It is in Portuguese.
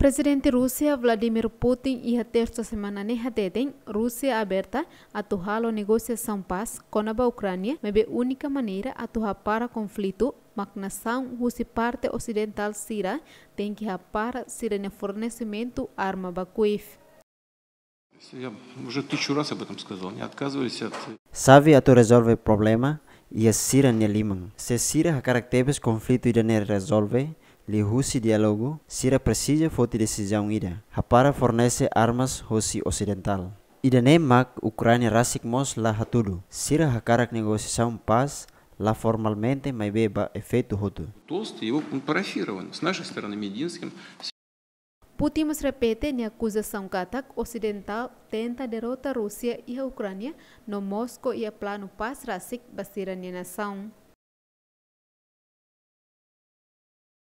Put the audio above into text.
Presidente Rússia Vladimir Putin e a terça semana ne hateten Rússia aberta a tuhalo negociação paz com a Ucrânia, a única maneira a tuha para conflito nação russa parte ocidental sira tem que para sira ne fornecimento arma bakuif. Я уже тысячу раз об этом сказал, не отказывались от... Sabe a tu resolve problema? E a Sira lima Se Sira a caracteres conflito e resolve, li husi dialogo, sira presija foti decisão ida. Hapara fornece armas hosi ocidental. Ida nemak Ucrânia rasik mos la hatudu. Sira hakarak negociação paz lá formalmente mas beba efeito roto. Putin repete na acusação que ataque ocidental tenta derrotar Rússia e a Ucrânia no Moscou e a plano paz racic baseado na nação.